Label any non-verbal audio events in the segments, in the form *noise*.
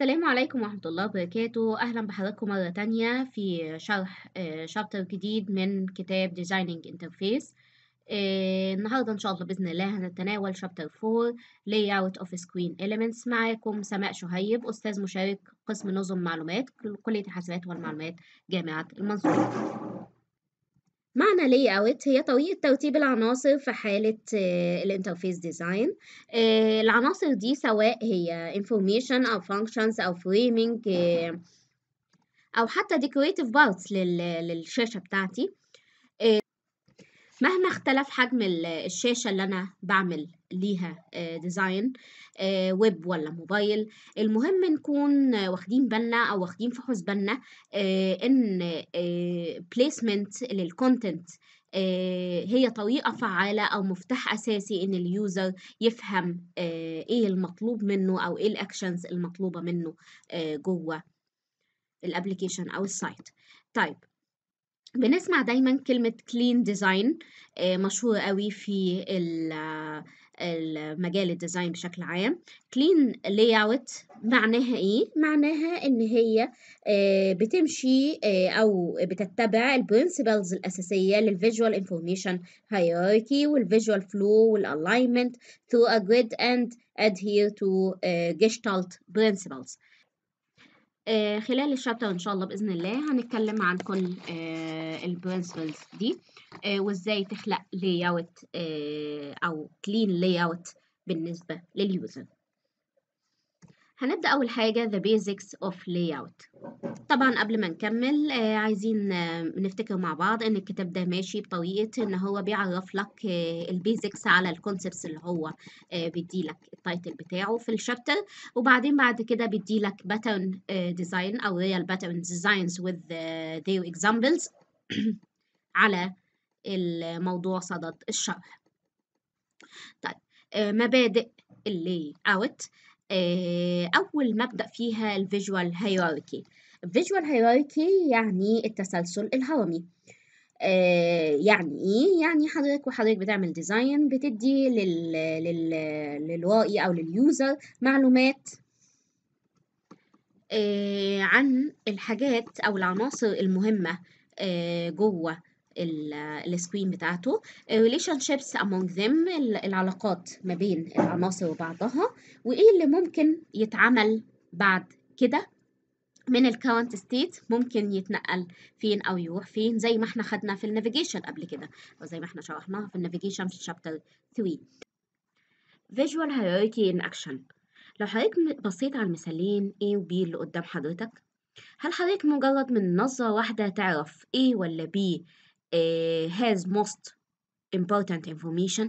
السلام عليكم ورحمة الله وبركاته أهلا بحضراتكم مرة تانية في شرح شابتر آه، جديد من كتاب Designing Interface آه، النهاردة إن شاء الله بإذن الله هنتناول شابتر 4 Layout of Screen Elements معاكم سماء شهيب أستاذ مشارك قسم نظم معلومات كلية الحاسبات والمعلومات جامعة المنصورة معنى لي اوت هي طريقه ترتيب العناصر في حاله آه، الانترفيس آه، ديزاين العناصر دي سواء هي information او functions او framing آه، او حتى decorative parts للشاشه بتاعتي مهما اختلف حجم الشاشه اللي انا بعمل ليها ديزاين آه، ويب آه، ولا موبايل المهم نكون واخدين بالنا او واخدين في حسبالنا آه، ان بليسمنت للكونتنت هي طريقة فعالة أو مفتاح أساسي إن اليوزر يفهم إيه المطلوب منه أو إيه الأكشنز المطلوبة منه جوه الأبليكيشن أو السايت طيب بنسمع دايما كلمة clean design مشهورة قوي في مجال الديزاين بشكل عام كلين لاي اوت معناها ايه معناها ان هي آه، بتمشي آه، او بتتبع البرنسبلز الاساسيه للفيجوال انفورميشن هايراركي والفيجوال فلو والالاينمنت through ا جريد اند ادهير تو جيشتالت برنسبلز آه، خلال الشابتر ان شاء الله باذن الله هنتكلم عن كل آه، البرنسبلز دي آه، وازاي تخلق لاي اوت او كلين لاي اوت بالنسبه لليوزر هنبدأ أول حاجة the basics of layout طبعا قبل ما نكمل آه، عايزين آه، نفتكر مع بعض ان الكتاب ده ماشي بطريقة ان هو بيعرف لك آه، البيزكس على الكونسبتس اللي هو بيديلك التايتل بتاعه في الشابتر وبعدين بعد كده بيديلك باترن ديزاين او ريال باترن ديزاينز with their examples *clears throat* على الموضوع صدد الشرح طيب مبادئ اللي اوت آه، أول مبدأ فيها الفيجوال هيراركي الفيجوال هيراركي يعني التسلسل الهرمي آه، يعني ايه يعني حضرتك وحضرتك بتعمل ديزاين بتدي لل... لل... للرائي او لليوزر معلومات آه، عن الحاجات او العناصر المهمه جوه السكرين بتاعته آه، relationships among them العلاقات ما بين العناصر وبعضها وايه اللي ممكن يتعمل بعد كده من الكرنت ستيت ممكن يتنقل فين او يروح فين زي ما احنا خدنا في النافيجيشن قبل كده او زي ما احنا شرحناها في النافيجيشن في شابتر 3 visual hierarchy in action لو حضرتك بصيت على المثالين A و B اللي قدام حضرتك هل حضرتك مجرد من نظرة واحدة تعرف A ولا B آه، has most important information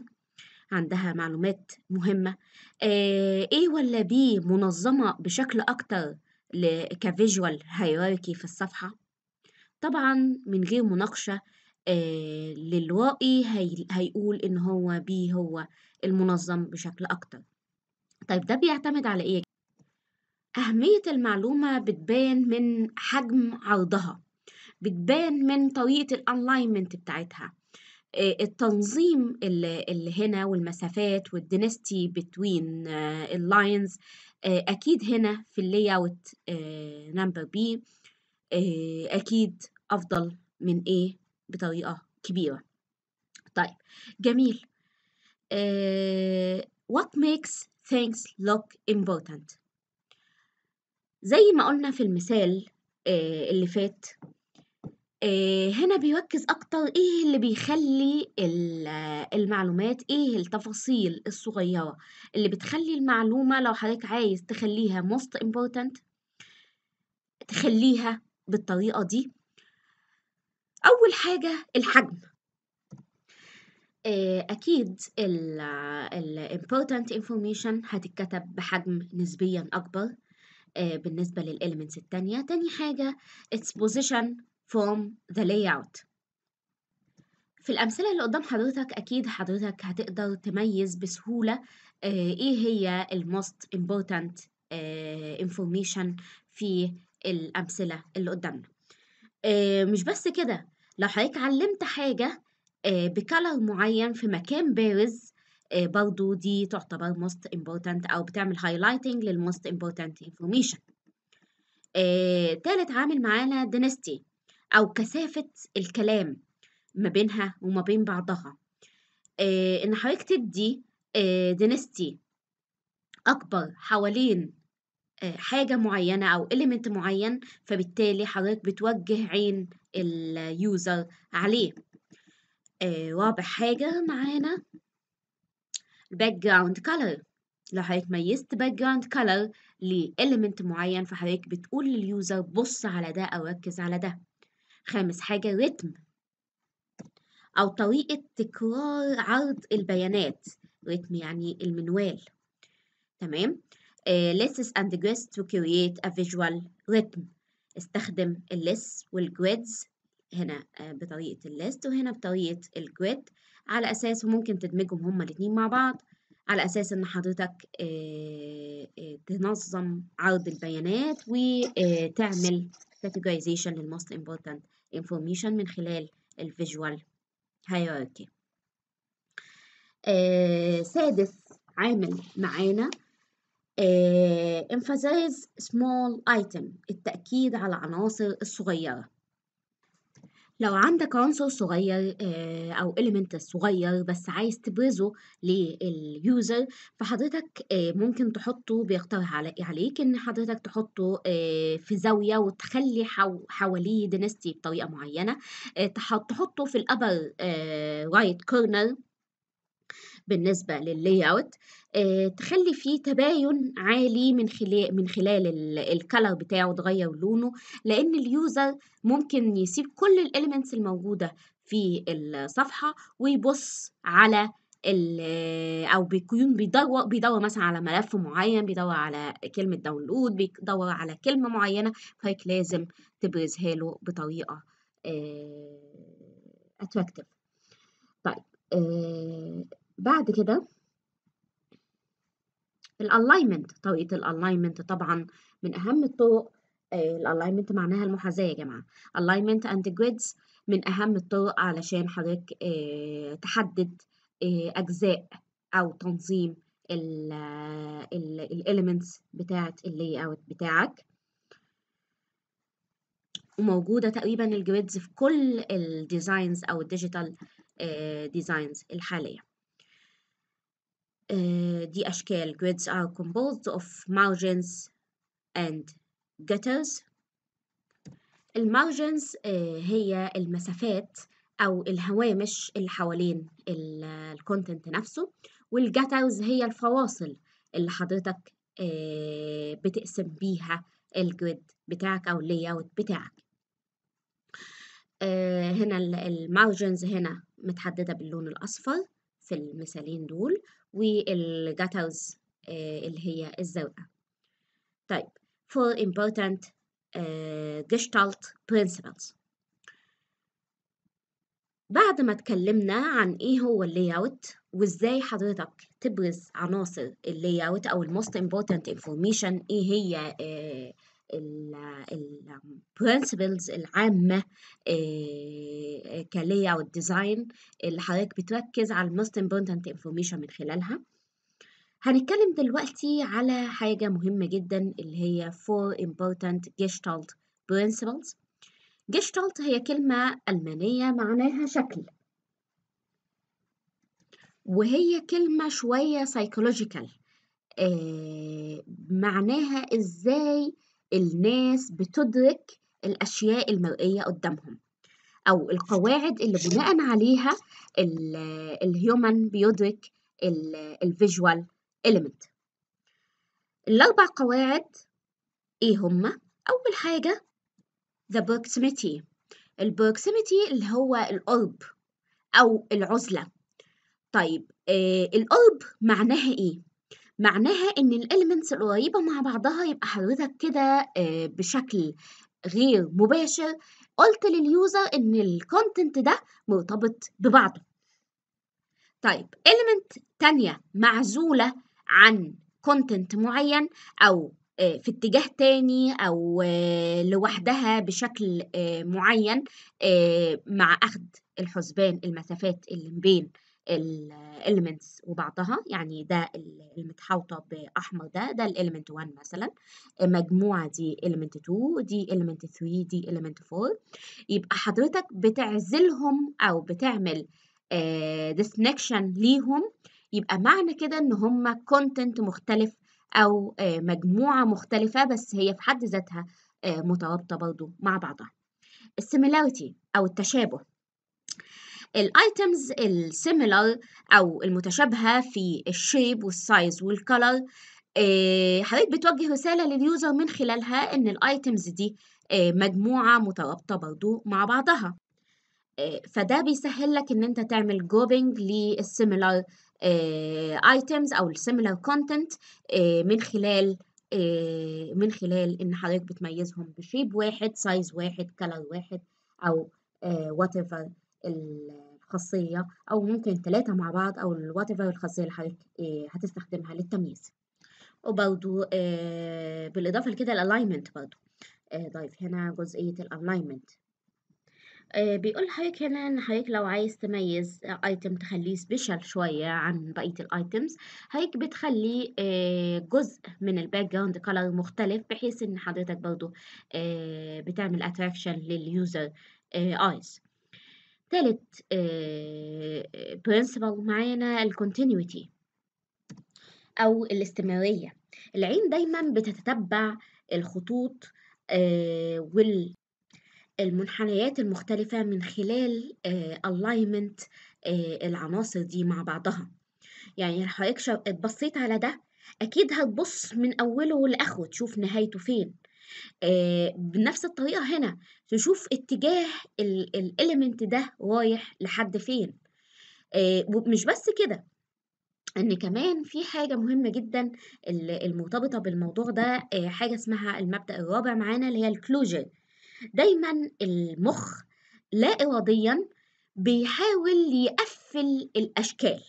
عندها معلومات مهمة A آه، إيه ولا B منظمة بشكل أكتر كفيجوال هيراركي في الصفحة طبعا من غير مناقشة آه، للرائي هيقول إن هو B هو المنظم بشكل أكتر طيب ده بيعتمد على إيه؟ أهمية المعلومة بتبان من حجم عرضها بتبان من طريقة الانلاينمنت بتاعتها آه، التنظيم اللي هنا والمسافات والدينستي بتوين آه، اللاينز آه، اكيد هنا في اللي اوت نمبر بي اكيد افضل من ايه بطريقه كبيره طيب جميل what makes things look important زي ما قلنا في المثال اللي فات آه، هنا بيركز أكتر إيه اللي بيخلي المعلومات إيه التفاصيل الصغيرة اللي بتخلي المعلومة لو حضرتك عايز تخليها most important تخليها بالطريقة دي أول حاجة الحجم آه، أكيد ال important information هتتكتب بحجم نسبيا أكبر آه، بالنسبة للإليمنتس التانية تاني حاجة its position from the layout في الأمثلة اللي قدام حضرتك أكيد حضرتك هتقدر تميز بسهولة آه، إيه هي الـ most important آه، information في الأمثلة اللي قدامنا آه، مش بس كده لو حضرتك علمت حاجة بكالر معين في مكان بارز برضو دي تعتبر most important أو بتعمل highlighting للmost important information تالت عامل معانا dynasty أو كثافة الكلام ما بينها وما بين بعضها آه إن حضرتك تدي آه دينستي أكبر حوالين آه حاجة معينة أو إليمنت معين فبالتالي حضرتك بتوجه عين اليوزر عليه رابع آه، حاجة معانا الباك جراوند كالر لو حضرتك ميزت باك جراوند كالر لإليمنت معين فحضرتك بتقول لليوزر بص على ده أو ركز على ده خامس حاجة رتم أو طريقة تكرار عرض البيانات رتم يعني المنوال تمام uh, less and grids to create a visual rhythm استخدم الليس والجريدز هنا آه، بطريقة الليست وهنا بطريقة الجريد على أساس وممكن تدمجهم هما الاتنين مع بعض على أساس إن حضرتك آه، تنظم عرض البيانات وتعمل categorization لل most important information من خلال ال visual hierarchy آه سادس عامل معانا آه emphasize small item التأكيد على العناصر الصغيرة لو عندك عنصر صغير آه، أو element صغير بس عايز تبرزه لليوزر فحضرتك آه، ممكن تحطه بيقترح عليك إن حضرتك تحطه آه، في زاوية وتخلي حواليه دينستي بطريقة معينة تحطه في الأبر رايت كورنر بالنسبة لللي اوت آه، تخلي فيه تباين عالي من خلال من خلال الكلر بتاعه تغير لونه لان اليوزر ممكن يسيب كل الاليمنتس الموجودة في الصفحة ويبص على او بيكون بيدور بيدور مثلا على ملف معين بيدور على كلمه داونلود بيدور على كلمه معينه فهيك لازم تبرزها له بطريقه اتراكتيف آه، طيب آه، بعد كده الالاينمنت طريقه الالاينمنت طبعا من اهم الطرق آه، الالاينمنت معناها المحاذاه يا جماعه الالاينمنت اند جريدز من اهم الطرق علشان حضرتك آه، تحدد آه، اجزاء او تنظيم الاليمنتس بتاعه اللي اوت بتاعك وموجوده تقريبا الجريدز في كل الديزاينز او الديجيتال ديزاينز الحاليه آه، دي أشكال grids are composed of margins and gutters المارجنز آه، هي المسافات أو الهوامش اللي حوالين الكونتنت نفسه والجاترز هي الفواصل اللي حضرتك آه، بتقسم بيها الجريد بتاعك أو اللي اوت بتاعك هنا المارجنز هنا متحددة باللون الأصفر في المثالين دول والجاتوز آه، اللي هي الزوقة طيب four important آه، gestalt principles بعد ما اتكلمنا عن ايه هو اللي اوت وازاي حضرتك تبرز عناصر اللي اوت او الموست امبورتنت انفورميشن ايه هي uh, البرنسبلز العامة كلية أو الديزاين اللي حضرتك بتركز على الموست امبورتنت انفورميشن من خلالها هنتكلم دلوقتي على حاجة مهمة جدا اللي هي four important gestalt principles gestalt هي كلمة ألمانية معناها شكل وهي كلمة شوية psychological آه، معناها إزاي الناس بتدرك الأشياء المرئية قدامهم أو القواعد اللي بناء عليها الهيومن آه، بيدرك الفيجوال إليمنت آه، الأربع قواعد إيه هما؟ أول حاجة the proximity البروكسيميتي اللي هو القرب أو العزلة طيب آه، القرب معناها إيه؟ معناها ان الاليمنتس القريبه مع بعضها يبقى حضرتك كده آه، بشكل غير مباشر قلت لليوزر ان الكونتنت ده مرتبط ببعضه طيب element تانية معزولة عن كونتنت معين أو آه، في اتجاه تاني أو آه، لوحدها بشكل معين مع أخذ الحسبان المسافات اللي بين الاليمنتس وبعضها يعني ده المتحوطه باحمر ده ده الاليمنت 1 مثلا المجموعه دي اليمنت 2 دي اليمنت 3 دي اليمنت 4 يبقى حضرتك بتعزلهم او بتعمل ديسنكشن آه، ليهم يبقى معنى كده ان هم كونتنت مختلف او آه، مجموعه مختلفه بس هي في حد ذاتها آه، مترابطه برضو مع بعضها السيميلاريتي او التشابه الايتمز السيميلر او المتشابهه في الشيب والسايز والكلر حضرتك بتوجه رساله لليوزر من خلالها ان الايتمز دي آه، مجموعه مترابطه برضو مع بعضها آه، فده بيسهل لك ان انت تعمل جروبنج للسيميلر ايتمز او السيميلر آه، كونتنت من خلال من خلال ان حضرتك بتميزهم بشيب واحد سايز واحد كلر واحد او whatever الخاصية أو ممكن التلاتة مع بعض أو الوات ايفر الخاصية اللي حضرتك آه، هتستخدمها للتمييز وبرضو آه، بالإضافة لكده الألاينمنت برضو آه، ضايف هنا جزئية الألاينمنت بيقول لحضرتك هنا ان حضرتك لو عايز تميز ايتم تخليه سبيشال شويه عن بقيه الايتمز حضرتك بتخلي جزء من الباك جراوند كلر مختلف بحيث ان حضرتك برضو بتعمل اتراكشن لليوزر ايز تالت برنسبل آه، معانا الكونتينيوتي أو الاستمرارية العين دايما بتتتبع الخطوط آه، والمنحنيات المختلفة من خلال آه، alignment العناصر دي مع بعضها يعني حضرتك بصيت على ده أكيد هتبص من أوله لآخره تشوف نهايته فين آه، بنفس الطريقة هنا تشوف اتجاه الاليمنت ده رايح لحد فين آه، ومش بس كده ان كمان في حاجه مهمه جدا المرتبطه بالموضوع ده آه، حاجه اسمها المبدا الرابع معانا اللي هي الكلوجر دايما المخ لا اراديا بيحاول يقفل الاشكال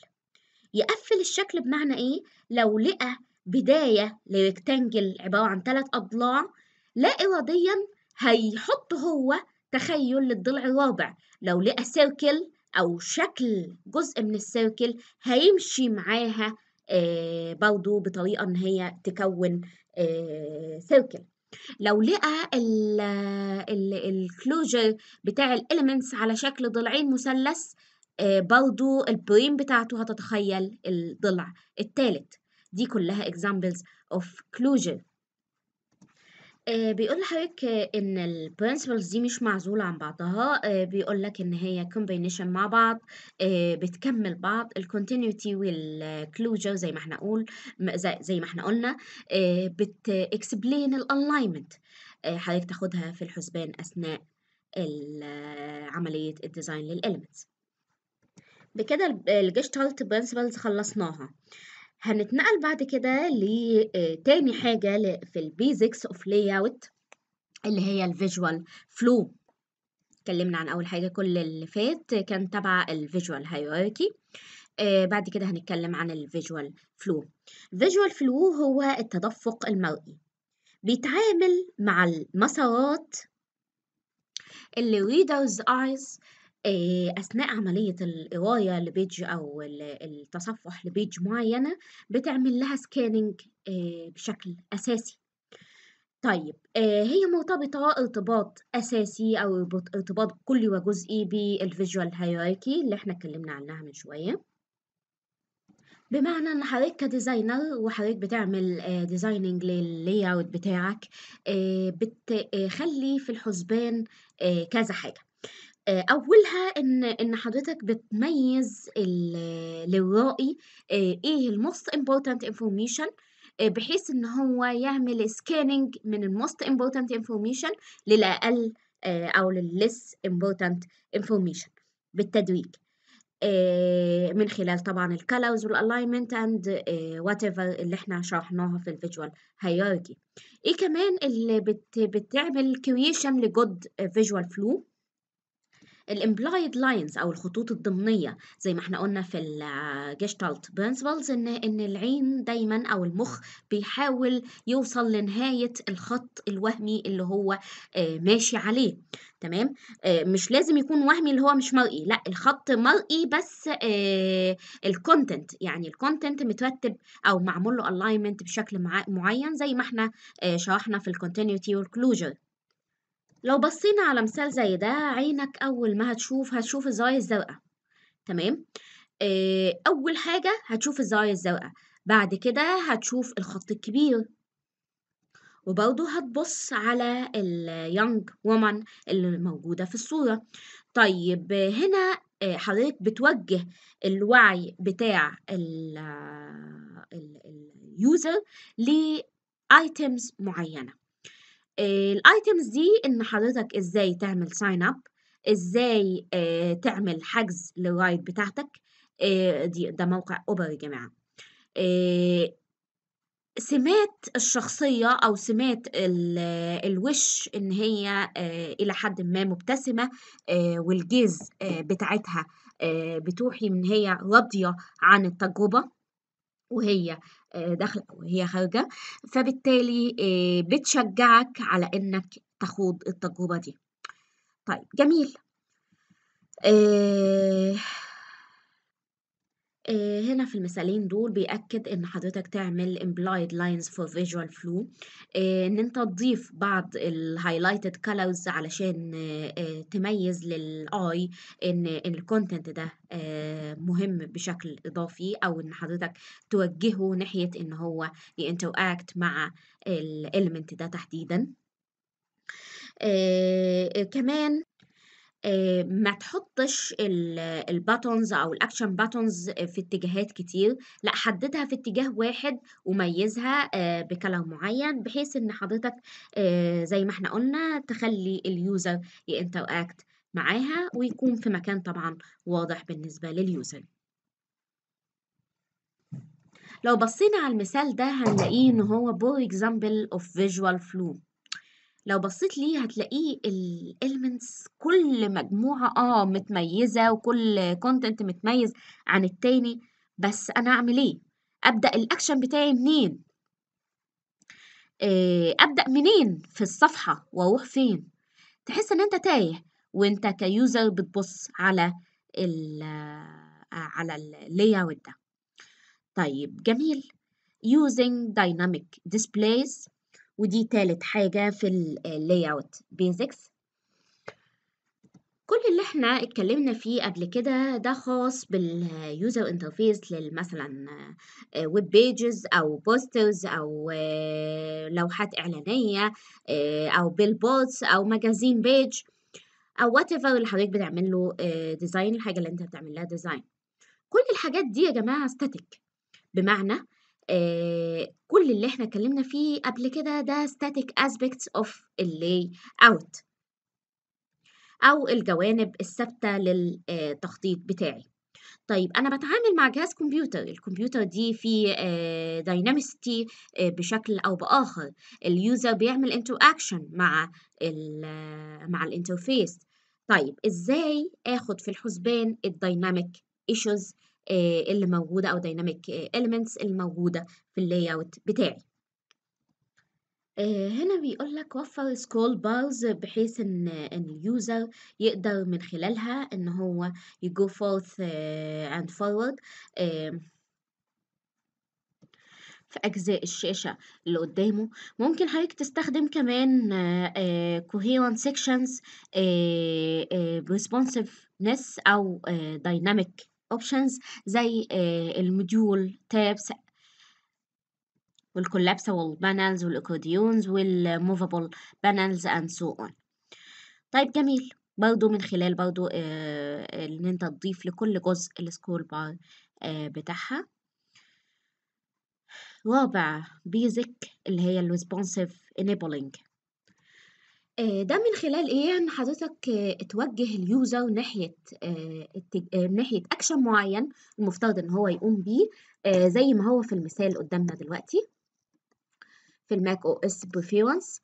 يقفل الشكل بمعنى ايه لو لقى بدايه لريكتانجل عباره عن ثلاث اضلاع لا إراديا هيحط هو تخيل للضلع الرابع لو لقى سيركل أو شكل جزء من السيركل هيمشي معاها آه، برضو بطريقة إن هي تكون سيركل آه، لو لقى الكلوجر بتاع الاليمنتس على شكل ضلعين مثلث آه، برضو البريم بتاعته هتتخيل الضلع الثالث دي كلها examples of closure آه، بيقول لحضرتك إن البرنسبلز دي مش معزولة عن بعضها، آه، بيقول لك إن هي كومبينيشن مع بعض، آه، بتكمّل بعض، الكونتينيوتي والكلوجر زي ما إحنا قول زي ما إحنا قُلنا، بت explain الalignment حضرتك تاخدها في الحسبان أثناء ال عملية الديزاين للelements. بكده الجيشتالت برنسبلز principles خلّصناها. هنتنقل بعد كده لتاني آه، حاجة في البيزكس اوف لاي اوت اللي هي الفيجوال فلو اتكلمنا عن اول حاجة كل اللي فات كان تبع الفيجوال هيراركي آه بعد كده هنتكلم عن الفيجوال فلو الفيجوال فلو هو التدفق المرئي بيتعامل مع المسارات اللي reader's eyes أثناء عملية القراية لبيج أو التصفُّح لبيج معيّنة، بتعمل لها سكاننج بشكل أساسي. طيب هي مرتبطة ارتباط أساسي أو ارتباط كلّي وجزئي بالفيجوال هيراركي اللي إحنا اتكلّمنا عنّها من شوية. بمعنى إن حضرتك كديزاينر وحضرتك بتعمل ديزايننج designing اوت بتاعك، بتخلي في الحُسبان كذا حاجة. آه، أولها إن إن حضرتك بتميز للرائي آه، إيه الموست امبورتنت important information آه، بحيث إن هو يعمل سكاننج من الموست امبورتنت important information للأقل أو للليس امبورتنت important information بالتدريج من خلال طبعا الكالرز والالاينمنت اند وات ايفر اللي احنا شرحناها في الفيجوال هيراركي ايه كمان اللي بت بتعمل كريشن لجود فيجوال فلو الامبلايد لاينز او الخطوط الضمنيه زي ما احنا قلنا في الجيشتالت آه، برنسبلز ان ان العين دايما او المخ بيحاول يوصل لنهايه الخط الوهمي اللي هو آه، ماشي عليه تمام آه، مش لازم يكون وهمي اللي هو مش مرئي لا الخط مرئي بس الكونتنت يعني الكونتنت مترتب او معمول له الاينمنت بشكل معين زي ما احنا شرحنا في الكونتينيوتي والكلوجر لو بصينا على مثال زي ده عينك أول ما هتشوف هتشوف الزوايا الزرقاء تمام أول حاجة هتشوف الزوايا الزرقاء بعد كده هتشوف الخط الكبير وبرضه هتبص على اليونج وومن اللي موجودة في الصورة طيب هنا حضرتك بتوجه الوعي بتاع اليوزر لايتمز معينة آه، الايتمز دي ان حضرتك ازاي تعمل ساين اب ازاي آه، تعمل حجز للرايد بتاعتك آه، دي ده موقع اوبر يا جماعه سمات الشخصية أو سمات الوش إن هي إلى حد ما مبتسمة والجيز بتاعتها بتوحي إن هي راضية عن التجربة وهي آه، داخله او هي خارجه فبالتالي آه، بتشجعك على انك تخوض التجربه دي طيب جميل آه، آه، هنا في المثالين دول بيأكد إن حضرتك تعمل implied lines for visual flow آه، إن أنت تضيف بعض ال highlighted colors علشان آه، تميز للآي إن الكونتنت ده مهم بشكل إضافي أو إن حضرتك توجهه ناحية إن هو يinteract مع الإلمنت ده تحديدا كمان آه، ما تحطش الباتونز او الاكشن باتونز في اتجاهات كتير لا حددها في اتجاه واحد وميزها آه، بكلام معين بحيث ان حضرتك آه، زي ما احنا قلنا تخلي اليوزر ينتراكت معاها ويكون في مكان طبعا واضح بالنسبه لليوزر لو بصينا على المثال ده هنلاقيه ان هو بور اكزامبل اوف فيجوال فلو لو بصيت ليه هتلاقيه الالمنتس كل مجموعة اه متميزة وكل كونتنت متميز عن التاني بس انا اعمل ايه ابدأ الاكشن بتاعي منين آه، ابدأ منين في الصفحة واروح فين تحس ان انت تايه وانت كيوزر بتبص على ال على اللي ده طيب جميل using dynamic displays ودي تالت حاجة في الـ اوت بيزكس كل اللي احنا اتكلمنا فيه قبل كده ده خاص باليوزر انترفيس مثلا ويب آه، بيجز او بوسترز او آه، لوحات اعلانيه آه، او بيلبوردز او ماجازين بيج او وات ايفر اللي حضرتك بتعمل له ديزاين الحاجه اللي انت بتعمل لها ديزاين كل الحاجات دي يا جماعه ستاتيك بمعنى كل اللي احنا اتكلمنا فيه قبل كده ده static aspects of layout أو الجوانب الثابتة للتخطيط بتاعي طيب أنا بتعامل مع جهاز كمبيوتر الكمبيوتر دي في dynamicity بشكل أو بآخر اليوزر بيعمل interaction مع الـ مع الانترفيس طيب إزاي آخد في الحسبان الديناميك ايشوز آه، اللي موجودة أو dynamic elements الموجودة في اللاي اوت بتاعي آه، هنا بيقول لك وفر سكول بارز بحيث ان ان اليوزر يقدر من خلالها ان هو يجو forth آه، and forward في أجزاء الشاشة اللي قدامه ممكن حضرتك تستخدم كمان coherent sections responsiveness أو dynamic options زي آه، الموديول تابس والكولابسبل بانلز والاكوديونز والموفابل بانلز اند سو اون طيب جميل برضو من خلال برضو آه، ان انت تضيف لكل جزء السكول بار آه، بتاعها رابع بيزك اللي هي الريسبونسيف انيبلينج آه، ده من خلال ايه ان حضرتك آه، توجه اليوزر ناحيه آه، ناحيه اكشن معين المفترض ان هو يقوم بيه زي ما هو في المثال قدامنا دلوقتي في الماك او اس بريفيرنس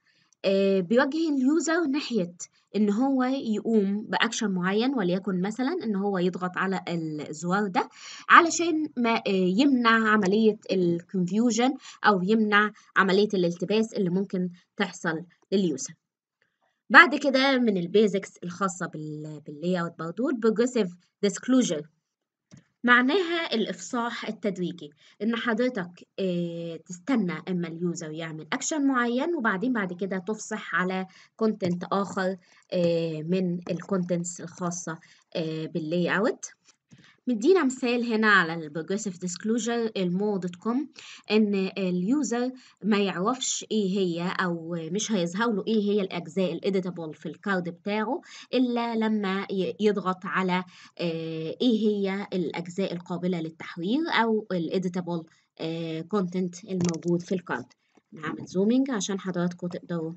بيوجه اليوزر ناحيه ان هو يقوم باكشن معين وليكن مثلا ان هو يضغط على الزوار ده علشان ما يمنع عمليه الكونفيوجن او يمنع عمليه الالتباس اللي ممكن تحصل لليوزر بعد كده من البيزكس الخاصة باللي اوت برضه البروجريسيف ديسكلوجر معناها الإفصاح التدريجي إن حضرتك آه، تستنى إما اليوزر يعمل أكشن معين وبعدين بعد كده تفصح على كونتنت آخر آه، من الكونتنتس الخاصة آه، باللي اوت مدينا مثال هنا على الـ Progressive Disclosure الـ كوم ان اليوزر ما يعرفش ايه هي او مش هيظهر له ايه هي الاجزاء الـ Editable في الكارد بتاعه الا لما يضغط على آه، ايه هي الاجزاء القابلة للتحوير او الـ Editable آه، Content الموجود في الكارد نعمل زومينج عشان حضراتكم تقدروا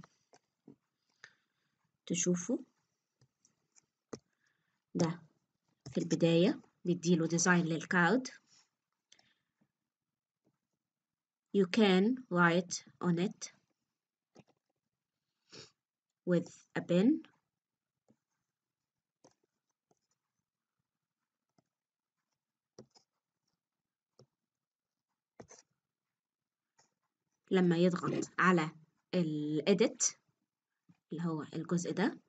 تشوفوا ده في البداية نديله ديزاين للكاود you can write on it with a pen لما يضغط على الإديت اللي هو الجزء ده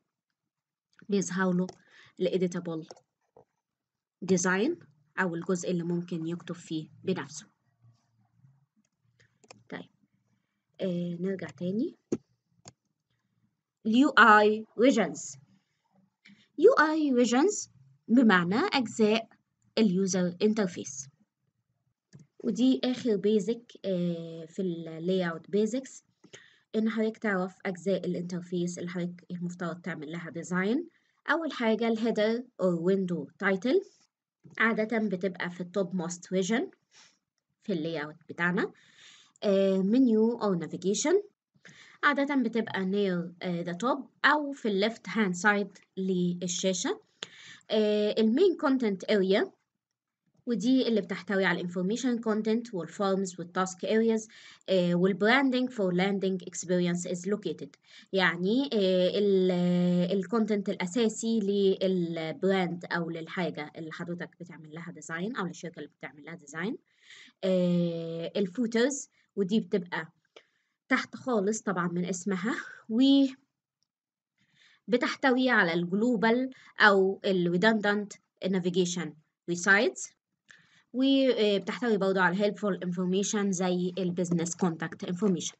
بيظهر له الإديتابل ديزاين أو الجزء اللي ممكن يكتب فيه بنفسه طيب آه نرجع تاني اليو اي ريجنز يو اي ريجنز بمعنى أجزاء اليوزر انترفيس ودي آخر بيزك آه في اللاي اوت بيزكس إن حضرتك تعرف أجزاء الانترفيس اللي حضرتك المفترض تعمل لها ديزاين أول حاجة الهيدر أو ويندو تايتل عادة بتبقى في التوب موست فيجن في اللي اوت بتاعنا منيو آه، او نافيجيشن عادة بتبقى نيل ذا توب أو في الليفت هاند سايد للشاشة المين كونتنت اريا ودي اللي بتحتوي على الانفورميشن كونتنت والفارمز والتاسك ارياز والبراندنج فور لاندنج اكسبيرينس از لوكيتد يعني آه، الكونتنت آه، الاساسي للبراند او للحاجه اللي حضرتك بتعمل لها ديزاين او للشركه اللي بتعمل لها ديزاين آه، الفوترز ودي بتبقى تحت خالص طبعا من اسمها و بتحتوي على الجلوبال او الريدندنت navigation resides وبتحتوي برضه على helpful information زي البيزنس كونتاكت انفورميشن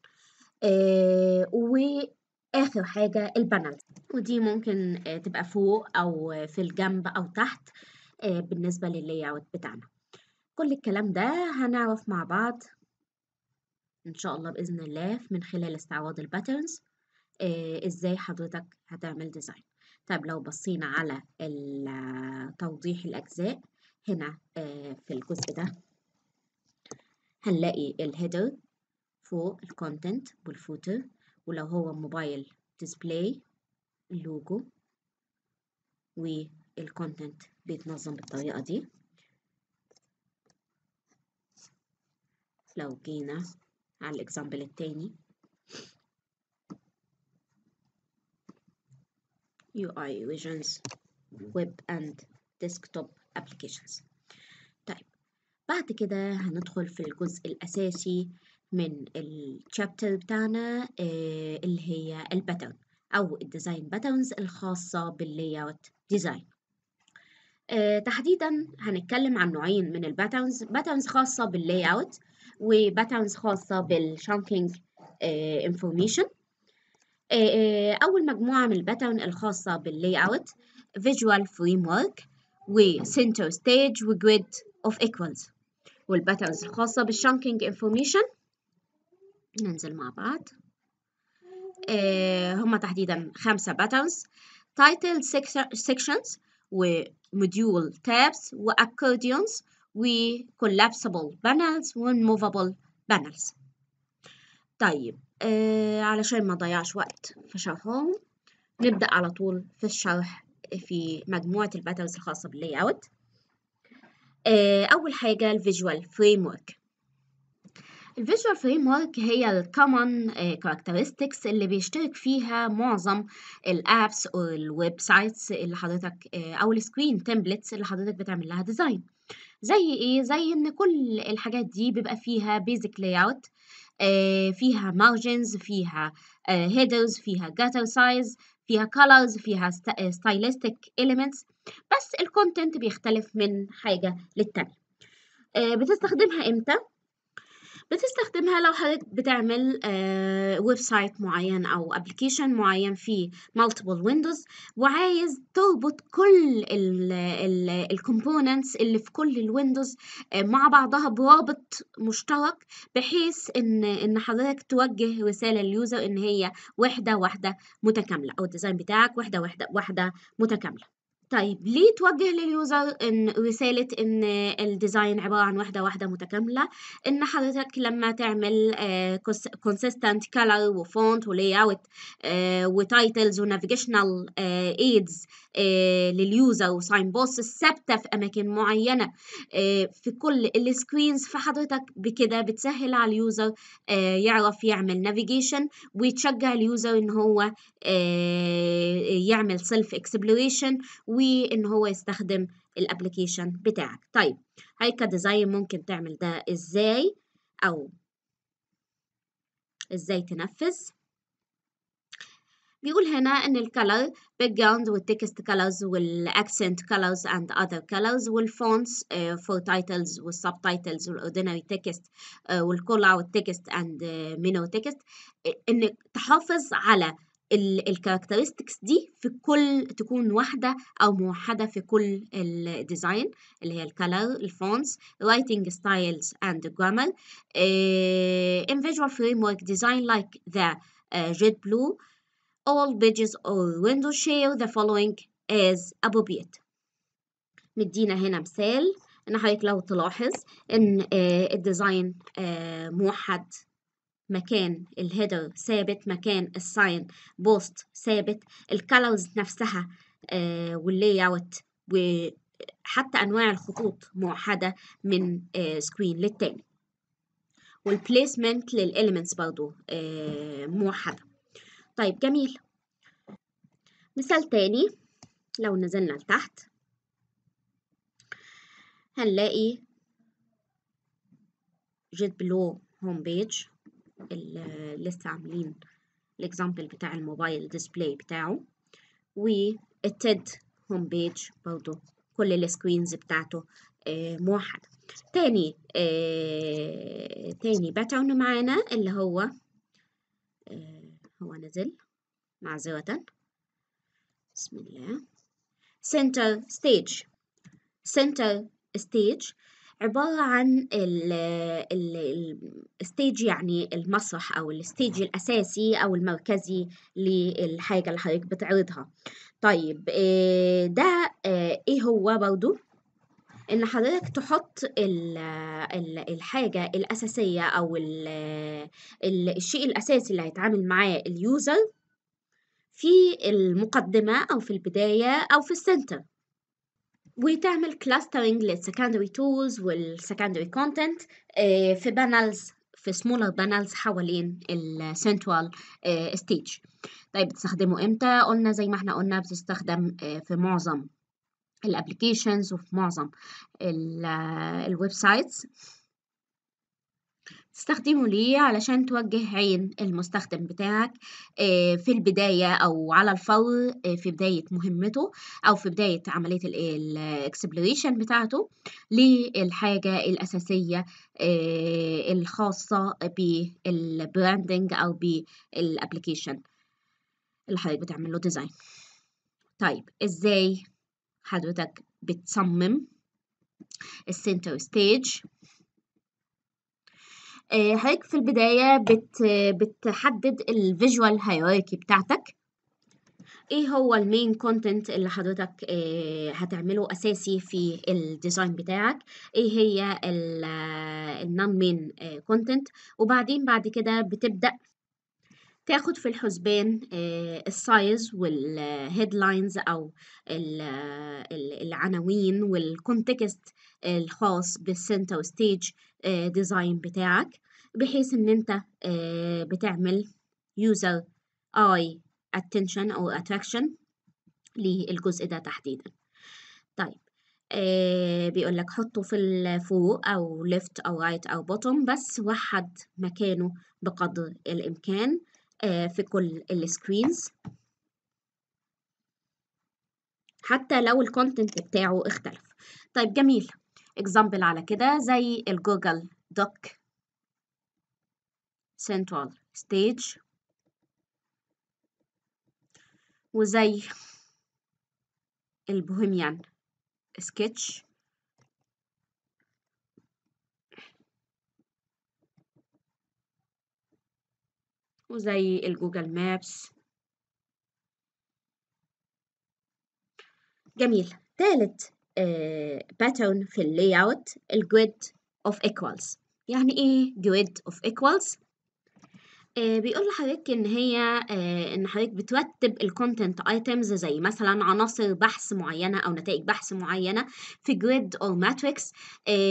واخر حاجه البانل ودي ممكن آه، تبقى فوق او في الجنب او تحت آه، بالنسبه لللاي اوت بتاعنا كل الكلام ده هنعرف مع بعض ان شاء الله باذن الله من خلال استعراض الباترنز آه، ازاي حضرتك هتعمل ديزاين طيب لو بصينا على توضيح الاجزاء هنا آه، في الجزء ده هنلاقي الهيدر فوق الكونتنت والفوتر ولو هو موبايل ديسبلاي اللوجو والكونتنت بيتنظم بالطريقة دي لو جينا على الاكزامبل التاني UI Visions web and desktop applications طيب بعد كده هندخل في الجزء الأساسي من الشابتر بتاعنا آه، اللي هي الباترن أو الديزاين باترنز الخاصة layout ديزاين آه، تحديدا هنتكلم عن نوعين من الباترنز باترنز خاصة layout و وباترنز خاصة بالشانكينج انفورميشن آه، أول مجموعة من الباترن الخاصة باللاي اوت فيجوال فريم ورك وسنتر ستيج وجريد اوف ايكوالز والباترنز الخاصة بالشانكينج انفورميشن ننزل مع بعض آه، هما تحديدا خمسة باترنز تايتل سيكشنز وموديول تابس واكورديونز وكولابسبل بانلز وموفابل بانلز طيب آه، علشان ما ضيعش وقت في شرحهم نبدأ على طول في الشرح في مجموعة الباترنز الخاصة باللاي اوت آه، أول حاجة الفيجوال فريم ورك الفيجوال فريم ورك هي الكومن كاركترستكس آه، اللي بيشترك فيها معظم الابس او الويب سايتس اللي حضرتك آه، او السكرين تمبلتس اللي حضرتك بتعمل لها ديزاين زي ايه زي ان كل الحاجات دي بيبقى فيها بيزك لاي اوت فيها مارجنز فيها هيدرز فيها جاتر سايز فيها colors فيها آه، stylistic elements بس الكونتنت بيختلف من حاجة للتانية آه، بتستخدمها امتى بتستخدمها لو حضرتك بتعمل آه، ويب سايت معين أو ابلكيشن معين في مالتيبل ويندوز وعايز تربط كل الكومبوننتس اللي في كل الويندوز آه، مع بعضها برابط مشترك بحيث ان ان حضرتك توجه رسالة لليوزر ان هي وحدة واحدة متكاملة او الديزاين بتاعك وحدة واحدة واحدة متكاملة طيب ليه توجه لليوزر إن رسالة إن الديزاين عبارة عن وحدة واحدة متكاملة إن حضرتك لما تعمل كونسيستنت كالر وفونت ولي اوت وتايتلز ونافيجيشنال ايدز لليوزر وساين بوستس ثابتة في أماكن معينة آه، في كل السكرينز فحضرتك بكده بتسهل على اليوزر آه، يعرف يعمل نافيجيشن ويتشجع اليوزر إن هو آه، يعمل سيلف اكسبلوريشن و وان هو يستخدم الابلكيشن بتاعك طيب هيك ديزاين ممكن تعمل ده ازاي او ازاي تنفذ بيقول هنا ان الكالر باك جراوند والتكست كالرز والاكسنت كالرز اند اذر كالرز والفونتس فور تايتلز والسب تايتلز والاوردينري تكست والكولا والتكست اند مينو تكست ان تحافظ على الكاركترستكس دي في كل تكون واحدة أو موحدة في كل الديزاين اللي هي الكالر الفونتس writing styles and grammar uh, in visual framework design like the uh, JetBlue all pages or window share the following as appropriate مدينا هنا مثال ان حضرتك لو تلاحظ ان الديزاين موحد مكان الهيدر ثابت مكان الساين بوست ثابت الكالرز نفسها آه، واللاي اوت وحتى انواع الخطوط موحده من سكرين آه، للتاني والبليسمنت للاليمنتس برضو آه، موحده طيب جميل مثال تاني لو نزلنا لتحت هنلاقي جيت بلو هوم بيج لسه عاملين الاكزامبل بتاع الموبايل ديسبلاي بتاعه والتد هوم بيج برضه كل السكرينز بتاعته آه، موحدة تاني آه، تاني باترن معانا اللي هو آه، هو نزل معذرة بسم الله center stage center stage عبارة عن الستيج يعني المسرح أو الستيج الأساسي أو المركزي للحاجة اللي حضرتك بتعرضها طيب آه، ده آه، إيه هو برضو؟ إن حضرتك تحط الحاجة الأساسية أو الشيء الأساسي اللي هيتعامل معاه اليوزر في المقدمة أو في البداية أو في السنتر وتعمل clustering للسكندري تولز والسكندري كونتنت في بانلز في سمولر بانلز حوالين السنترال ستيج آه، طيب بتستخدمه امتى قلنا زي ما احنا قلنا بتستخدم آه، في معظم الابلكيشنز وفي معظم الويب سايتس آه، تستخدمه ليه علشان توجه عين المستخدم بتاعك آه، في البداية أو على الفور آه، في بداية مهمته أو في بداية عملية الاكسبلوريشن بتاعته للحاجة الأساسية آه، الخاصة بالبراندنج أو بالابليكيشن اللي حضرتك بتعمله ديزاين طيب إزاي حضرتك بتصمم السنتر ستيج حضرتك آه، في البداية بت بتحدد الفيجوال هيراركي بتاعتك ايه هو المين كونتنت اللي حضرتك آه، هتعمله اساسي في الديزاين بتاعك ايه هي النون مين كونتنت وبعدين بعد كده بتبدا تاخد في الحسبان آه، السايز والهيدلاينز او العناوين والكونتكست الخاص بالسنتا وستيج ديزاين بتاعك بحيث ان انت آه، بتعمل user eye attention او attraction للجزء ده تحديدا طيب آه، بيقول لك حطه في الفوق او ليفت او رايت right او بوتوم بس وحد مكانه بقدر الامكان آه، في كل السكرينز حتى لو الكونتنت بتاعه اختلف طيب جميل اكزامبل على كده زي الجوجل دوك سنترال ستيج وزي البوهيميان سكتش وزي الجوجل مابس جميل تالت باترن آه، في اللي اوت الجريد of equals يعني ايه grid of equals آه، بيقول لحضرتك ان هي آه، ان حضرتك بترتب الكونتنت ايتمز زي مثلا عناصر بحث معينه او نتائج بحث معينه في جريد او ماتريكس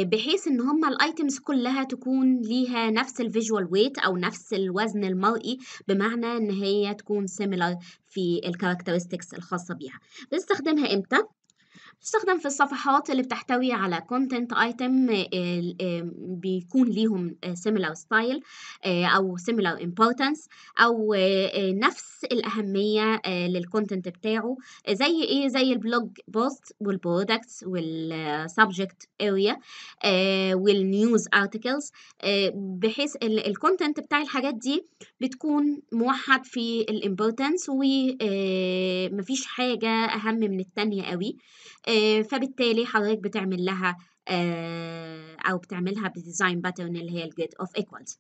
بحيث ان هما الايتمز كلها تكون ليها نفس الفيجوال ويت او نفس الوزن المرئي بمعنى ان هي تكون سيميلر في الكاركترستكس الخاصه بيها بنستخدمها امتى تستخدم في الصفحات اللي بتحتوي على content item بيكون ليهم آه، similar style آه، أو similar importance أو آه، نفس الأهمية للكونتنت بتاعه زي إيه زي البلوج بوست والبرودكتس والسبجكت اريا والنيوز ارتكلز بحيث الكونتنت بتاع الحاجات دي بتكون موحد في الامبورتنس ومفيش حاجة أهم من التانية قوي آه، فبالتالي حضرتك بتعمل لها آه، او بتعملها بديزاين باترن اللي هي الجيت اوف ايكوالز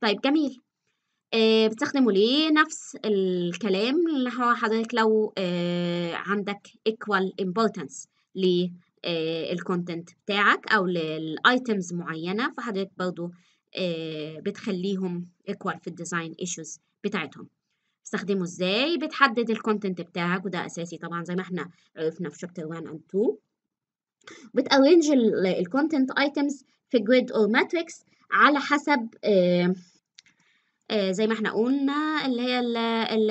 طيب جميل آه، بتستخدموا ليه نفس الكلام اللي هو حضرتك لو عندك equal importance للكونتنت بتاعك او للايتمز معينه فحضرتك برضو بتخليهم equal في الديزاين ايشوز بتاعتهم بتستخدمه ازاي بتحدد الكونتنت بتاعك وده اساسي طبعا زي ما احنا عرفنا في شابتر 1 اند 2 بتارينج الكونتنت ايتمز في جريد او ماتريكس على حسب زي ما احنا قلنا اللي هي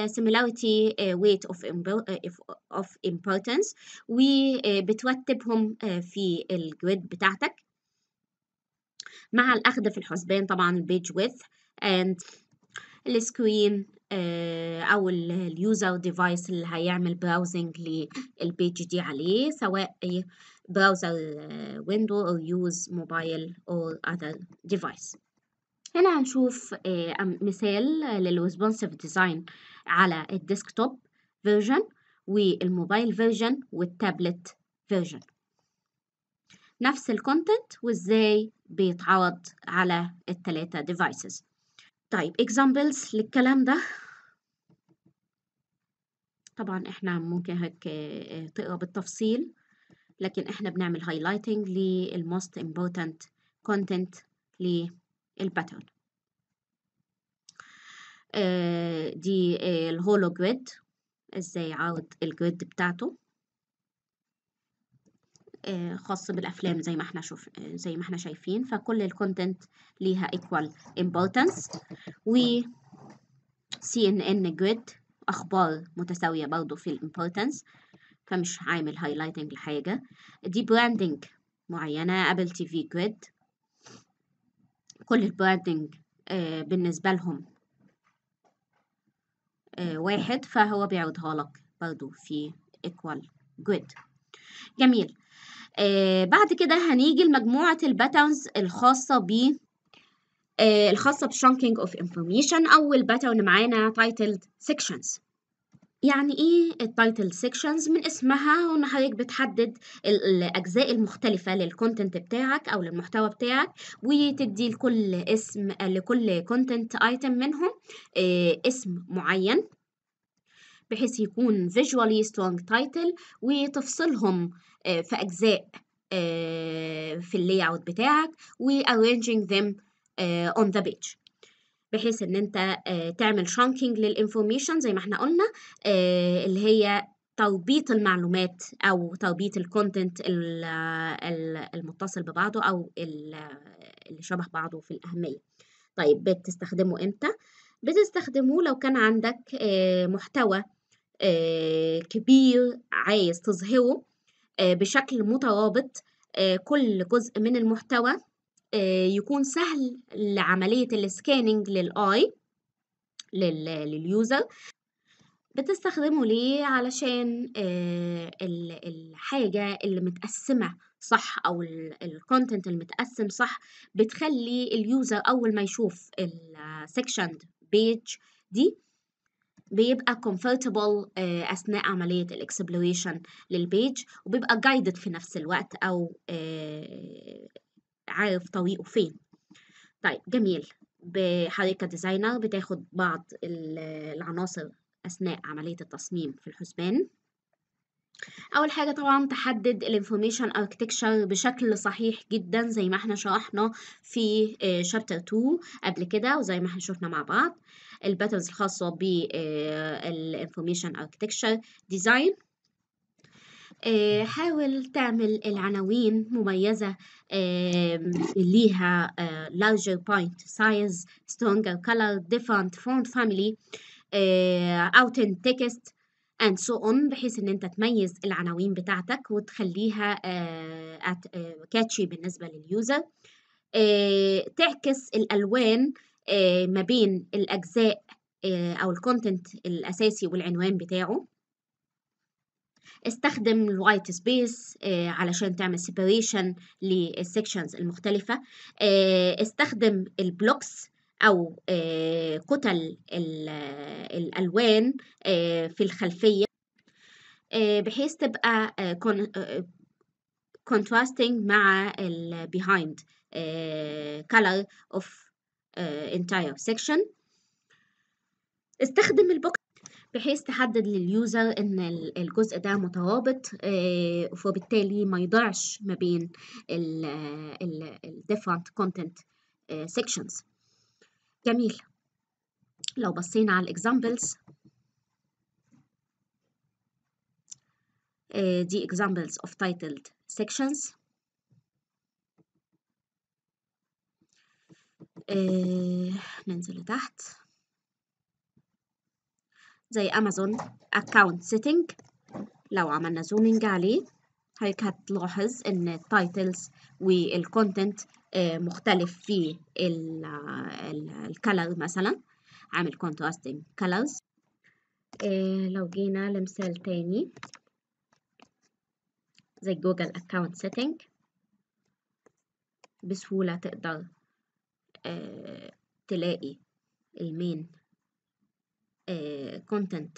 السيميلاريتي ويت اوف اوف امبورتنس وبترتبهم في الجريد بتاعتك مع الاخذ في الحسبان طبعا البيج ويث and السكرين آه، او اليوزر ديفايس اللي هيعمل براوزنج للبيج دي عليه سواء براوزر ويندو او يوز موبايل او اذر ديفايس هنا هنشوف آه، مثال للريسبونسيف ديزاين على الديسكتوب فيرجن والموبايل فيرجن والتابلت فيرجن نفس الكونتنت وازاي بيتعرض على التلاتة ديفايسز طيب examples للكلام ده طبعا احنا ممكن هيك آه، تقرا بالتفصيل لكن احنا بنعمل highlighting للموست امبورتنت كونتنت للباترن دي آه، الهولو جريد ازاي عرض الجريد بتاعته آه، خاص بالافلام زي ما احنا شوف آه، زي ما احنا شايفين فكل الكونتنت ليها ايكوال امبورتنس و CNN جود اخبار متساويه برضو في الامبورتنس فمش عامل هايلايتنج لحاجه دي براندنج معينه ابل تي في جريد كل البراندنج آه، بالنسبه لهم واحد فهو بيعرضها لك برضو في ايكوال جود جميل آه، بعد كده هنيجي لمجموعة الباترنز الخاصة ب آه، الخاصة بـ shrinking of information أول باترن معانا titled sections يعني إيه التايتل sections من اسمها وإن حضرتك بتحدد الأجزاء المختلفة للكونتنت بتاعك أو للمحتوى بتاعك وتدي لكل اسم لكل كونتنت ايتم منهم آه، اسم معين بحيث يكون فيجوالي سترونج تايتل وتفصلهم في أجزاء آه، في اللي اوت بتاعك وarranging them آه، on the page بحيث ان انت آه، تعمل شانكينج للانفورميشن زي ما احنا قلنا اللي هي تربيط المعلومات او تربيط الكونتنت المتصل ببعضه او اللي شبه بعضه في الاهميه طيب بتستخدمه امتى بتستخدمه لو كان عندك محتوى آه، كبير عايز تظهره آه، بشكل مترابط آه، كل جزء من المحتوى يكون سهل لعملية السكاننج للآي لليوزر بتستخدمه ليه علشان الحاجة اللي متقسمة صح أو الكونتنت المتقسم صح بتخلي اليوزر أول ما يشوف السكشن بيج دي بيبقى comfortable آه، أثناء عملية الإكسبلوريشن للبيج وبيبقى guided في نفس الوقت أو آه، عارف طريقه فين طيب جميل بحركة ديزاينر بتاخد بعض العناصر أثناء عملية التصميم في الحسبان أول حاجة طبعا تحدد الانفورميشن اركتكشر بشكل صحيح جدا زي ما احنا شرحنا في شابتر آه، 2 قبل كده وزي ما احنا شفنا مع بعض الباترنز الخاصة بالانفورميشن اركتكشر ديزاين حاول تعمل العناوين مميزة ليها آه، larger point size stronger color different font family out آه، in text and so on بحيث ان انت تميز العناوين بتاعتك وتخليها كاتشي آه، بالنسبة لليوزر تعكس الألوان آه، ما بين الأجزاء آه، أو الكونتنت الأساسي والعنوان بتاعه استخدم الوايت آه، سبيس علشان تعمل سيبريشن للسكشنز المختلفة استخدم البلوكس أو كتل الألوان في الخلفية بحيث تبقى contrasting مع ال behind color of آه، entire section استخدم البوك بحيث تحدد لليوزر ان الجزء ده مترابط فبالتالي آه، ما يضيعش ما بين ال different content آه، sections جميل لو بصينا على examples دي examples of titled sections آه، ننزل لتحت زي امازون اكونت سيتنج لو عملنا زومينج عليه هيك هتلاحظ ان التايتلز والكونتنت آه، مختلف في الكالر مثلا عامل كونتراستنج آه، كالرز لو جينا لمثال تاني زي جوجل اكونت سيتنج بسهولة تقدر آه، تلاقي المين كونتنت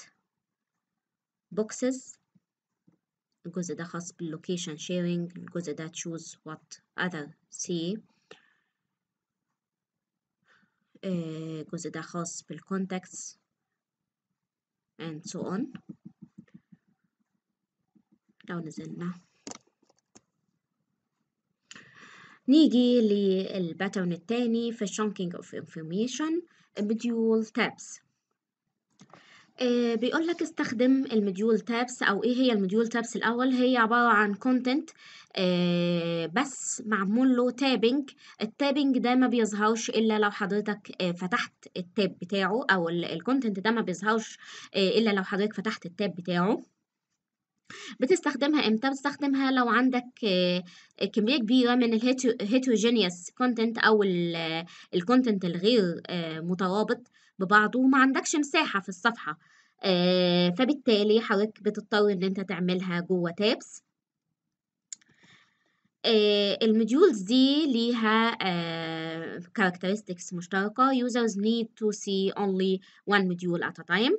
بوكسز الجزء ده خاص باللوكيشن شيرينج الجزء ده تشوز وات اذر سي الجزء ده خاص بالcontacts and so on لو نزلنا نيجي للباترن التاني في Chunking اوف انفورميشن Module Tabs آه، بيقول لك استخدم المديول تابس او ايه هي المديول تابس الاول هي عباره عن كونتنت آه، بس معمول له تابنج التابنج ده ما بيظهرش الا لو حضرتك آه، فتحت التاب بتاعه او الكونتنت ده ما بيظهرش الا لو حضرتك فتحت التاب بتاعه بتستخدمها امتى بتستخدمها لو عندك آه، كميه كبيره من الهيتروجينيوس كونتنت او الكونتنت آه، الغير آه، مترابط ببعضه وما عندكش مساحه في الصفحه فبالتالي حضرتك بتضطر ان انت تعملها جوه تابس المديولز دي ليها characteristics مشتركة users need to see only one module at a time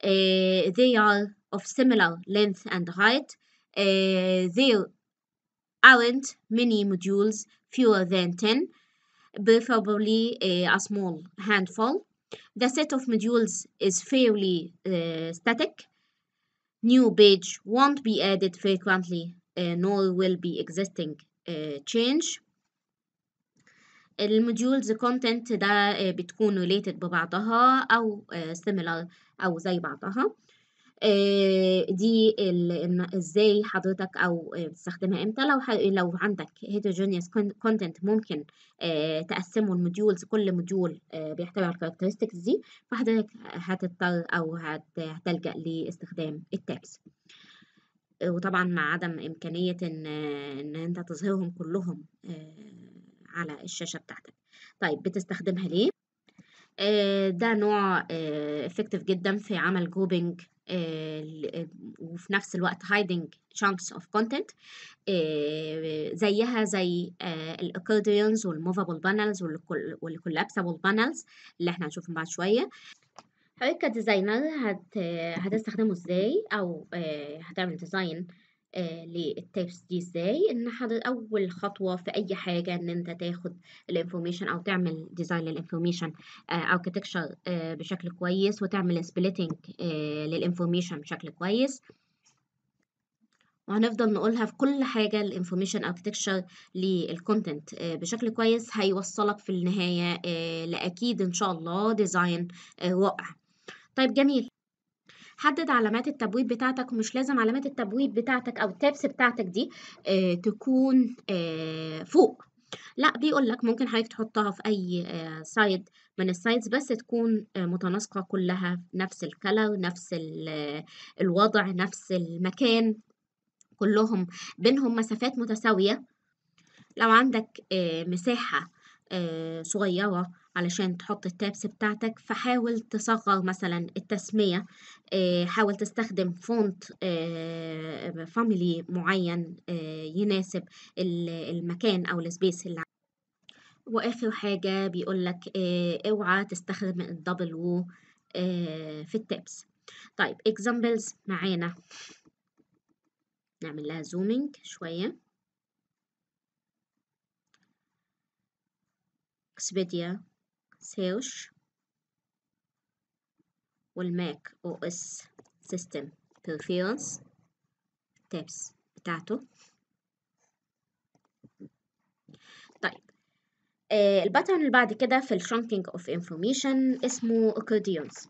Eh, they are of similar length and height. Eh, there aren't many modules, fewer than 10, preferably a small handful. The set of modules is fairly uh, static. New page won't be added frequently, uh, nor will be existing uh, change. الموديولز كونتنت ده آه، بتكون ريليتد ببعضها أو سيميلر آه، أو زي بعضها آه، دي ازاي حضرتك او بتستخدمها امتى لو لو عندك هيتروجينيوس كونتنت ممكن تقسمه الموديولز كل موديول بيحتوي على الكاركترستكس دي فحضرتك هتضطر او هتلجأ لاستخدام التابس وطبعا مع عدم امكانيه ان ان انت تظهرهم كلهم على الشاشة بتاعتك طيب بتستخدمها ليه؟ آه، ده نوع افكتيف آه، جدا في عمل جوبنج آه، وفي نفس الوقت هايدنج chunks of content زيها زي الاكورديونز والموفابل بانلز والكولابسابل بانلز اللي احنا هنشوفهم بعد شويه حضرتك كديزاينر هت... هتستخدمه ازاي او هتعمل ديزاين آه، للتيبس دي ازاي ان اول خطوه في اي حاجه ان انت تاخد الانفورميشن او تعمل ديزاين للانفورميشن اركتكشر آه بشكل كويس وتعمل سبليتنج آه، للانفورميشن بشكل كويس وهنفضل نقولها في كل حاجة الانفورميشن اركتكشر للكونتنت بشكل كويس هيوصلك في النهاية آه، لأكيد إن شاء الله ديزاين رائع طيب جميل حدد علامات التبويب بتاعتك ومش لازم علامات التبويب بتاعتك او التابس بتاعتك دي آه، تكون آه، فوق لا بيقول لك ممكن حضرتك تحطها في اي سايد آه، من السايدز بس تكون متناسقه كلها نفس الكلر نفس الوضع نفس المكان كلهم بينهم مسافات متساويه لو عندك مساحه صغيره علشان تحط التابس بتاعتك فحاول تصغر مثلا التسمية آه، حاول تستخدم فونت فاميلي آه، معين آه، يناسب المكان أو السبيس اللي وآخر حاجة بيقولك اوعى تستخدم الدبل و في التابس طيب examples معانا نعمل لها زومينج شوية اكسبيديا سيوش والماك او اس سيستم برفيرنس تابس بتاعته طيب آه، الباترن اللي بعد كده في الشرنكينج اوف انفورميشن اسمه اكورديونز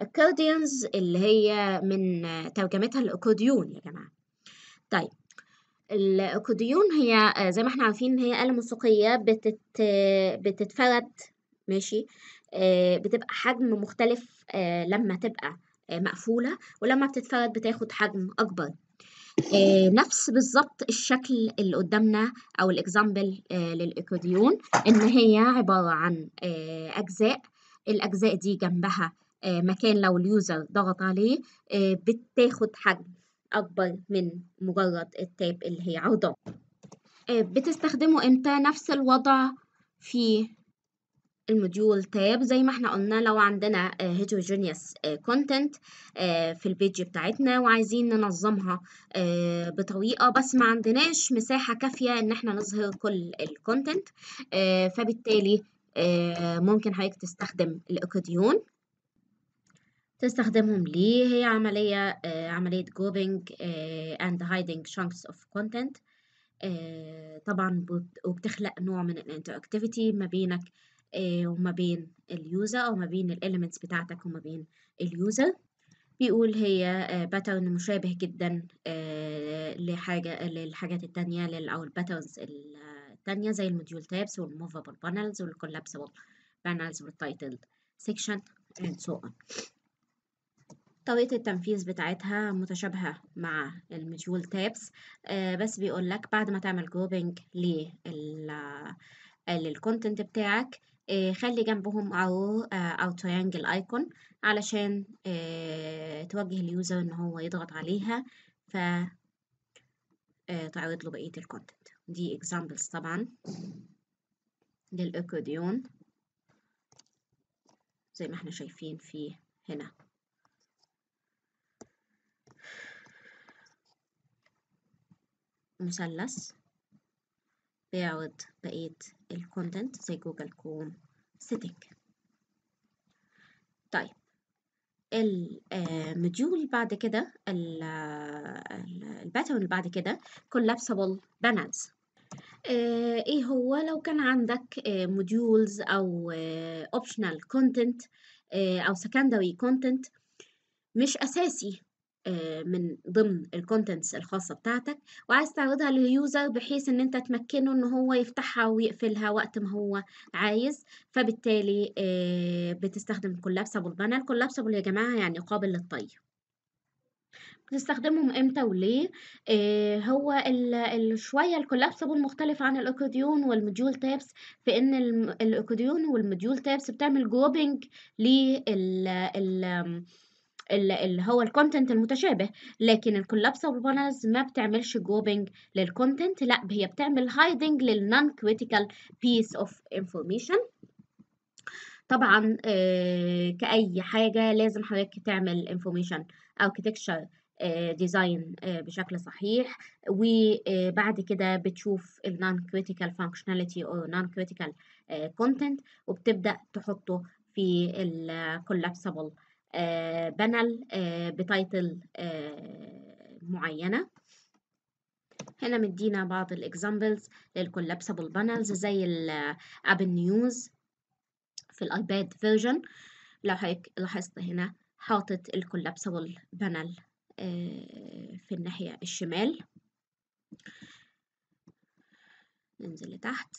اكورديونز اللي هي من ترجمتها الاكورديون يا جماعه طيب الاكورديون هي آه، زي ما احنا عارفين هي آلة موسيقية بتت... بتتفرد ماشي آه، بتبقى حجم مختلف آه، لما تبقى آه، مقفولة ولما بتتفرد بتاخد حجم أكبر نفس بالظبط الشكل اللي قدامنا أو الإكزامبل للإكوديون إن هي عبارة عن أجزاء الأجزاء دي جنبها مكان لو اليوزر ضغط عليه بتاخد حجم أكبر من مجرد التاب اللي هي عرضه بتستخدمه امتى نفس الوضع في الموديول تاب زي ما احنا قلنا لو عندنا هيتروجينيوس آه، كونتنت آه، آه، في البيج بتاعتنا وعايزين ننظمها بطريقه بس ما عندناش مساحه كافيه ان احنا نظهر كل الكونتنت فبالتالي ممكن حضرتك تستخدم الاكوديون تستخدمهم ليه هي عملية عملية grouping and hiding chunks of content طبعا وبتخلق نوع من الانتراكتيفيتي ما بينك آه، وما بين اليوزر أو ما بين الاليمنتس بتاعتك وما بين اليوزر بيقول هي باترن آه، مشابه جدا آه، لحاجة للحاجات التانية أو الباترنز التانية زي الموديول تابس والموفابل بانلز والكولابسبل بانلز والتايتل سيكشن and so on طريقة التنفيذ بتاعتها متشابهة مع الموديول تابس بس بيقول لك بعد ما تعمل جروبنج للكونتنت بتاعك آه، خلي جنبهم أو آه، أو تريانجل أيكون علشان آه، توجه اليوزر إن هو يضغط عليها ف تعرض له بقية الكونتنت دي اكزامبلز طبعا للأكورديون زي ما احنا شايفين في هنا مثلث بيعرض بقية الكونتنت زي جوجل كروم سيتنج طيب الموديول آه، بعد كده الباترون آه، بعد كده كولابسبل bananas آه، ايه هو لو كان عندك موديولز او اوبشنال كونتنت او سكندري كونتنت مش اساسي آه، من ضمن الكونتنتس الخاصة بتاعتك وعايز تعرضها لليوزر بحيث ان انت تمكنه ان هو يفتحها ويقفلها وقت ما هو عايز فبالتالي آه، بتستخدم كولابسبل بانل كولابسبل يا جماعة يعني قابل للطي بتستخدمهم امتى وليه آه هو شويه الكولابسبل مختلف عن الاكوديون والموديول تابس في ان الاكوديون والموديول تابس بتعمل جروبنج لل اللي هو الكونتنت المتشابه لكن الكولابسبل بانلز ما بتعملش جروبنج للكونتنت لا هي بتعمل هايدنج للنون كريتيكال بيس اوف انفورميشن طبعا آه، كأي حاجة لازم حضرتك تعمل information architecture ديزاين آه، آه، بشكل صحيح وبعد كده بتشوف النون كريتيكال فانكشناليتي او نون كريتيكال كونتنت وبتبدأ تحطه في الكولابسبل collapsible آه، بانل آه، بتايتل آه، معينة هنا مدينا بعض الاكزامبلز للكولابسبل بانلز زي الابل نيوز في الايباد فيرجن لو حضرتك لاحظت هنا حاطط الكولابسبل بانل في الناحية الشمال ننزل لتحت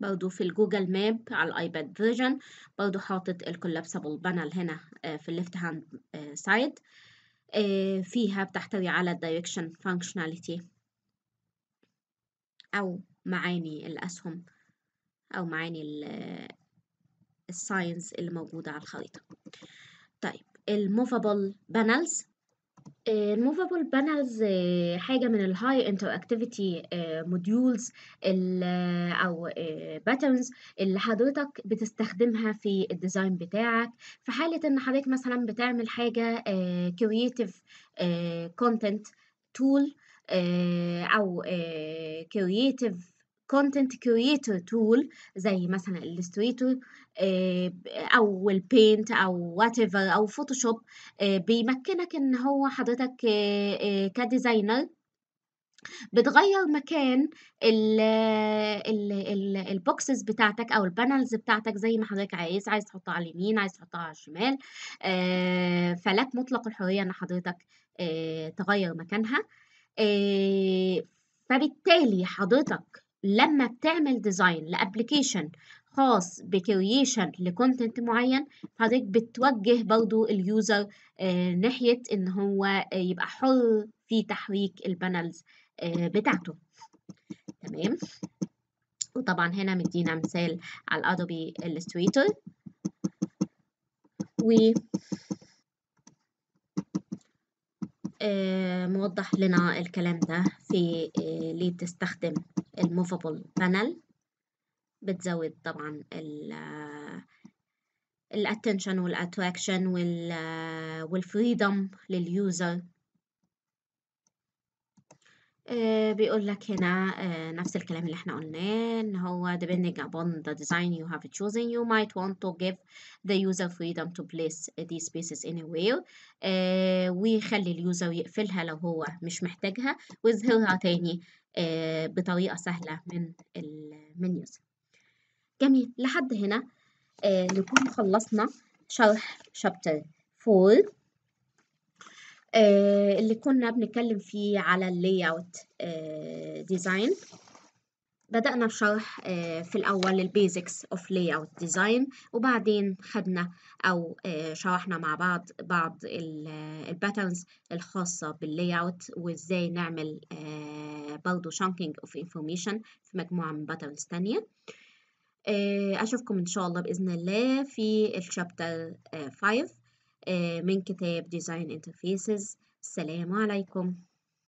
برضو في الجوجل ماب على الايباد فيرجن برضو حاطط الكولابسبل بانل هنا آه، في الليفت هاند سايد فيها بتحتوي على الدايركشن فانكشناليتي او معاني الاسهم او معاني الساينز آه، اللي موجودة على الخريطة طيب الموفابل بانلز الموفابل آه، آه، بانلز حاجة من الهاي interactivity موديولز آه، أو باترنز اللي حضرتك بتستخدمها في الديزاين بتاعك في حالة إن حضرتك مثلا بتعمل حاجة كرييتيف كونتنت تول أو كرييتيف كونتنت كرييتور تول زي مثلا الستريتور آه، او البينت او وات او فوتوشوب آه، بيمكنك ان هو حضرتك آه، كديزاينر بتغير مكان ال ال ال البوكسز بتاعتك او البانلز بتاعتك زي ما حضرتك عايز عايز تحطها على اليمين عايز تحطها على الشمال فلك مطلق الحريه ان حضرتك تغير مكانها فبالتالي حضرتك لما بتعمل ديزاين لابلكيشن خاص بكرييشن لكونتنت معين حضرتك بتوجه برضو اليوزر آه، ناحية ان هو آه، يبقى حر في تحريك البانلز آه، بتاعته تمام وطبعا هنا مدينا مثال على الادوبي الستريتور و موضح لنا الكلام ده في ليه بتستخدم الموفابل بانل بتزود طبعا الاتنشن والاتراكشن والفريدم لليوزر بيقول لك هنا آه، نفس الكلام اللي احنا قلناه ان هو depending upon the design you have chosen you might want to give the user freedom to place these spaces anywhere آه، ويخلي اليوزر يقفلها لو هو مش محتاجها ويظهرها تاني آه، بطريقة سهلة من المنيوز جميل لحد هنا آه نكون خلصنا شرح شابتر 4 آه اللي كنا بنتكلم فيه على اللي اوت ديزاين بدأنا بشرح آه، في الأول البيزكس اوف لاي اوت ديزاين وبعدين خدنا أو آه، شرحنا مع بعض بعض الباترنز آه، الخاصة بالـ اوت وإزاي نعمل برضو شانكينج اوف انفورميشن في مجموعة من Patterns تانية آه، أشوفكم إن شاء الله بإذن الله في الشابتر آه، 5 آه، من كتاب Design Interfaces السلام عليكم